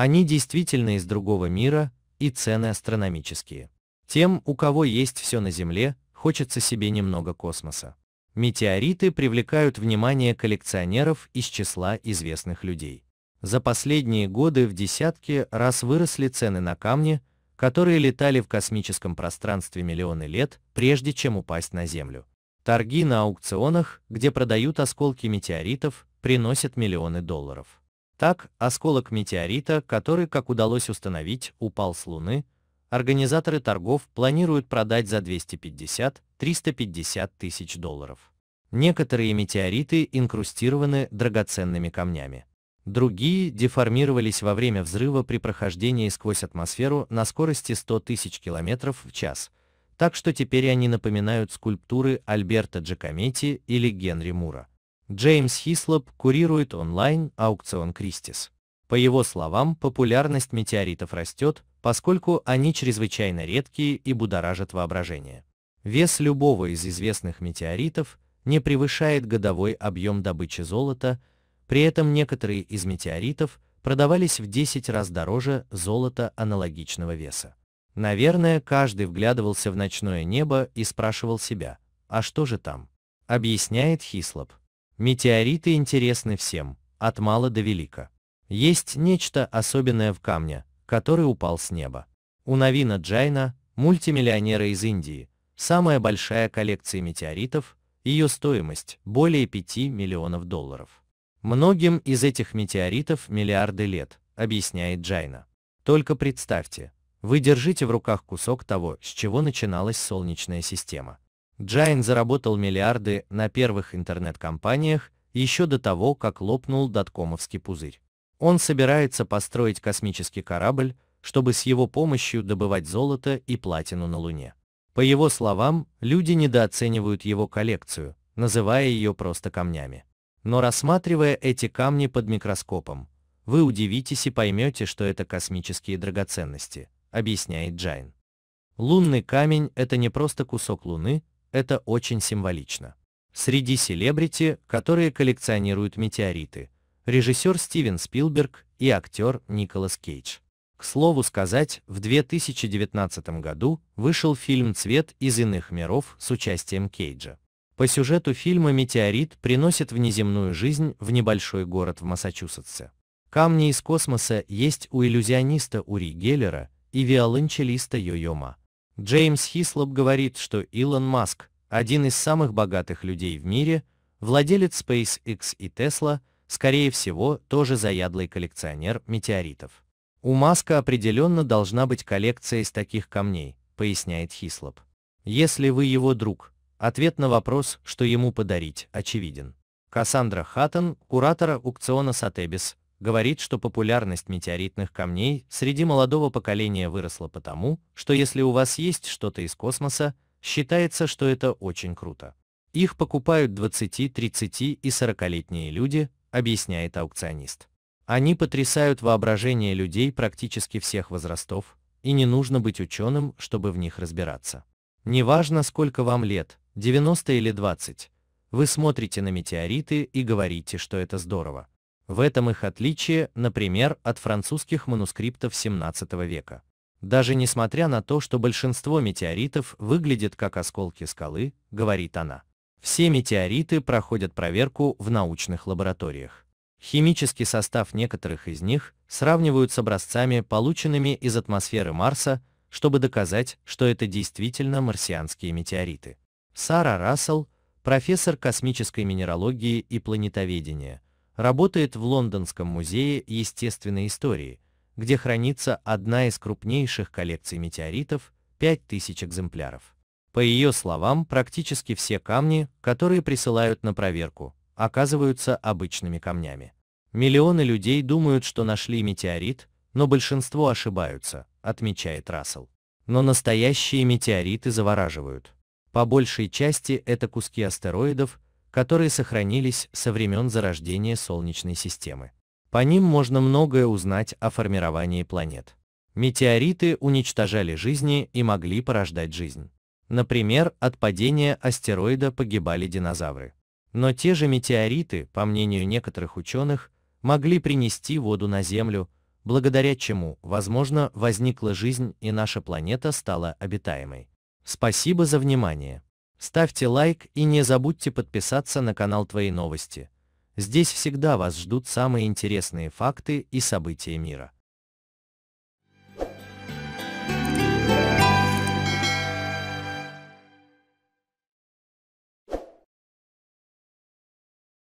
Они действительно из другого мира, и цены астрономические. Тем, у кого есть все на Земле, хочется себе немного космоса. Метеориты привлекают внимание коллекционеров из числа известных людей. За последние годы в десятки раз выросли цены на камни, которые летали в космическом пространстве миллионы лет, прежде чем упасть на Землю. Торги на аукционах, где продают осколки метеоритов, приносят миллионы долларов. Так, осколок метеорита, который, как удалось установить, упал с Луны, организаторы торгов планируют продать за 250-350 тысяч долларов. Некоторые метеориты инкрустированы драгоценными камнями. Другие деформировались во время взрыва при прохождении сквозь атмосферу на скорости 100 тысяч километров в час, так что теперь они напоминают скульптуры Альберта Джакометти или Генри Мура. Джеймс Хислоп курирует онлайн-аукцион Кристис. По его словам, популярность метеоритов растет, поскольку они чрезвычайно редкие и будоражат воображение. Вес любого из известных метеоритов не превышает годовой объем добычи золота, при этом некоторые из метеоритов продавались в 10 раз дороже золота аналогичного веса. Наверное, каждый вглядывался в ночное небо и спрашивал себя, а что же там? Объясняет Хислоп. Метеориты интересны всем, от мала до велика. Есть нечто особенное в камне, который упал с неба. У Навина Джайна, мультимиллионера из Индии, самая большая коллекция метеоритов, ее стоимость более 5 миллионов долларов. Многим из этих метеоритов миллиарды лет, объясняет Джайна. Только представьте, вы держите в руках кусок того, с чего начиналась Солнечная система. Джайн заработал миллиарды на первых интернет-компаниях еще до того, как лопнул доткомовский пузырь. Он собирается построить космический корабль, чтобы с его помощью добывать золото и платину на Луне. По его словам, люди недооценивают его коллекцию, называя ее просто камнями. Но рассматривая эти камни под микроскопом, вы удивитесь и поймете, что это космические драгоценности, объясняет Джайн. Лунный камень – это не просто кусок Луны, это очень символично. Среди селебрити, которые коллекционируют метеориты, режиссер Стивен Спилберг и актер Николас Кейдж. К слову сказать, в 2019 году вышел фильм «Цвет из иных миров» с участием Кейджа. По сюжету фильма метеорит приносит внеземную жизнь в небольшой город в Массачусетсе. Камни из космоса есть у иллюзиониста Ури Геллера и виолончелиста Йо Йома. Джеймс Хислоп говорит, что Илон Маск, один из самых богатых людей в мире, владелец SpaceX и Tesla, скорее всего, тоже заядлый коллекционер метеоритов. У Маска определенно должна быть коллекция из таких камней, поясняет Хислоп. Если вы его друг, ответ на вопрос, что ему подарить, очевиден. Кассандра Хаттон, куратор аукциона Сатебис, говорит, что популярность метеоритных камней среди молодого поколения выросла потому, что если у вас есть что-то из космоса, считается, что это очень круто. Их покупают 20, 30 и 40-летние люди, объясняет аукционист. Они потрясают воображение людей практически всех возрастов, и не нужно быть ученым, чтобы в них разбираться. Неважно, сколько вам лет, 90 или 20, вы смотрите на метеориты и говорите, что это здорово. В этом их отличие, например, от французских манускриптов 17 века. Даже несмотря на то, что большинство метеоритов выглядят как осколки скалы, говорит она, все метеориты проходят проверку в научных лабораториях. Химический состав некоторых из них сравнивают с образцами, полученными из атмосферы Марса, чтобы доказать, что это действительно марсианские метеориты. Сара Рассел, профессор космической минералогии и планетоведения, работает в Лондонском музее естественной истории, где хранится одна из крупнейших коллекций метеоритов, 5000 экземпляров. По ее словам, практически все камни, которые присылают на проверку, оказываются обычными камнями. Миллионы людей думают, что нашли метеорит, но большинство ошибаются, отмечает Рассел. Но настоящие метеориты завораживают. По большей части это куски астероидов, которые сохранились со времен зарождения Солнечной системы. По ним можно многое узнать о формировании планет. Метеориты уничтожали жизни и могли порождать жизнь. Например, от падения астероида погибали динозавры. Но те же метеориты, по мнению некоторых ученых, могли принести воду на Землю, благодаря чему, возможно, возникла жизнь и наша планета стала обитаемой. Спасибо за внимание. Ставьте лайк и не забудьте подписаться на канал Твои новости. Здесь всегда вас ждут самые интересные факты и события мира.